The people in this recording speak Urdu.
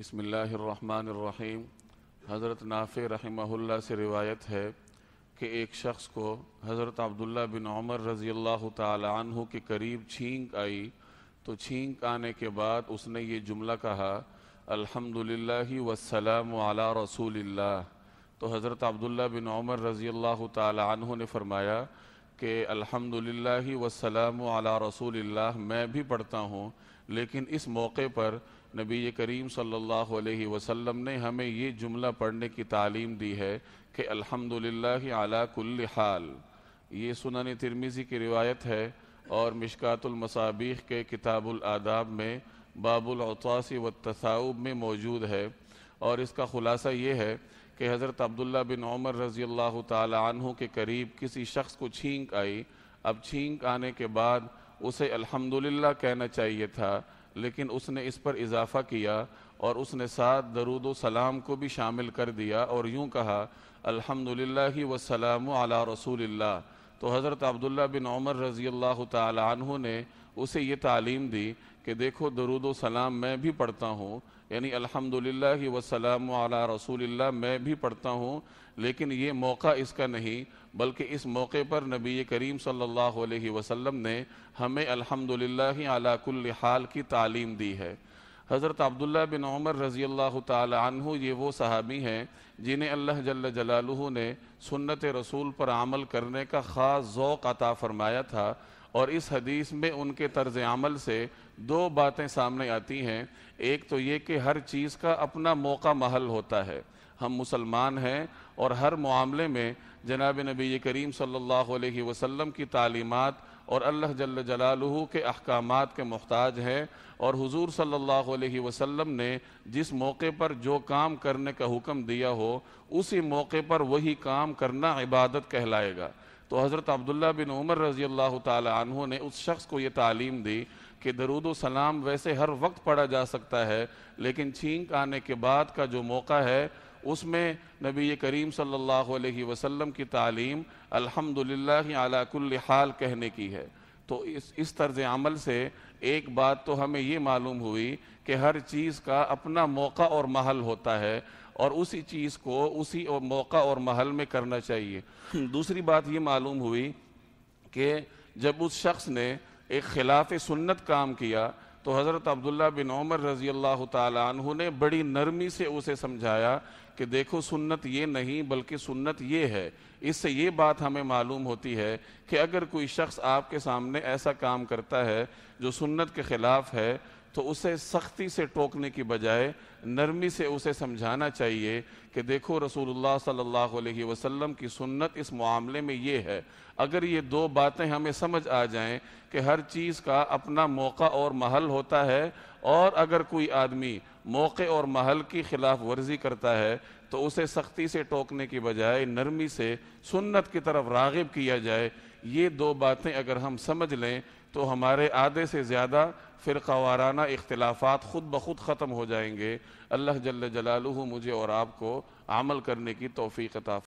بسم اللہ الرحمن الرحیم حضرت نافع رحمہ اللہ سے روایت ہے کہ ایک شخص کو حضرت عبداللہ بن عمر رضی اللہ تعالی عنہ کے قریب چھینک آئی تو چھینک آنے کے بعد اس نے یہ جملہ کہا الحمد للہ علی رسول اللہ تو حضرت عبداللہ بن عمر رضی اللہ تعالی عنہ نے فرمایا کہ الحمد والسلام علی رسول اللہ میں بھی پڑھتا ہوں لیکن اس موقع پر نبی کریم صلی اللہ علیہ وسلم نے ہمیں یہ جملہ پڑھنے کی تعلیم دی ہے کہ الحمدللہ علی کل حال یہ سنن ترمیزی کی روایت ہے اور مشکات المصابیخ کے کتاب العداب میں باب العطاس و میں موجود ہے اور اس کا خلاصہ یہ ہے کہ حضرت عبداللہ بن عمر رضی اللہ تعالی عنہ کے قریب کسی شخص کو چھینک آئی اب چھینک آنے کے بعد اسے الحمدللہ کہنا چاہیے تھا لیکن اس نے اس پر اضافہ کیا اور اس نے ساتھ درود و سلام کو بھی شامل کر دیا اور یوں کہا الحمد للہ علی رسول اللہ تو حضرت عبداللہ بن عمر رضی اللہ تعالی عنہ نے اسے یہ تعلیم دی کہ دیکھو درود و سلام میں بھی پڑھتا ہوں یعنی الحمدللہ للہ علی و رسول اللہ میں بھی پڑھتا ہوں لیکن یہ موقع اس کا نہیں بلکہ اس موقع پر نبی کریم صلی اللہ علیہ وسلم نے ہمیں الحمدللہ علی کل حال کی تعلیم دی ہے حضرت عبداللہ بن عمر رضی اللہ تعالی عنہ یہ وہ صحابی ہیں جنہیں اللہ جل جلالہ نے سنت رسول پر عمل کرنے کا خاص ذوق عطا فرمایا تھا اور اس حدیث میں ان کے طرز عمل سے دو باتیں سامنے آتی ہیں ایک تو یہ کہ ہر چیز کا اپنا موقع محل ہوتا ہے ہم مسلمان ہیں اور ہر معاملے میں جناب نبی کریم صلی اللہ علیہ وسلم کی تعلیمات اور اللہ جل جلالہ کے احکامات کے محتاج ہے اور حضور صلی اللہ علیہ وسلم نے جس موقع پر جو کام کرنے کا حکم دیا ہو اسی موقع پر وہی کام کرنا عبادت کہلائے گا تو حضرت عبداللہ بن عمر رضی اللہ تعالی عنہ نے اس شخص کو یہ تعلیم دی کہ درود و سلام ویسے ہر وقت پڑھا جا سکتا ہے لیکن چھینک آنے کے بعد کا جو موقع ہے اس میں نبی کریم صلی اللہ علیہ وسلم کی تعلیم الحمدللہ علی کل حال کہنے کی ہے تو اس اس طرز عمل سے ایک بات تو ہمیں یہ معلوم ہوئی کہ ہر چیز کا اپنا موقع اور محل ہوتا ہے اور اسی چیز کو اسی اور موقع اور محل میں کرنا چاہیے دوسری بات یہ معلوم ہوئی کہ جب اس شخص نے ایک خلاف سنت کام کیا تو حضرت عبداللہ بن عمر رضی اللہ تعالیٰ عنہ نے بڑی نرمی سے اسے سمجھایا کہ دیکھو سنت یہ نہیں بلکہ سنت یہ ہے اس سے یہ بات ہمیں معلوم ہوتی ہے کہ اگر کوئی شخص آپ کے سامنے ایسا کام کرتا ہے جو سنت کے خلاف ہے تو اسے سختی سے ٹوکنے کی بجائے نرمی سے اسے سمجھانا چاہیے کہ دیکھو رسول اللہ صلی اللہ علیہ وسلم کی سنت اس معاملے میں یہ ہے اگر یہ دو باتیں ہمیں سمجھ آ جائیں کہ ہر چیز کا اپنا موقع اور محل ہوتا ہے اور اگر کوئی آدمی موقع اور محل کی خلاف ورزی کرتا ہے تو اسے سختی سے ٹوکنے کی بجائے نرمی سے سنت کی طرف راغب کیا جائے یہ دو باتیں اگر ہم سمجھ لیں تو ہمارے آدھے سے زیادہ فرقہ وارانہ اختلافات خود بخود ختم ہو جائیں گے اللہ جل جلالہ مجھے اور آپ کو عمل کرنے کی توفیق عطا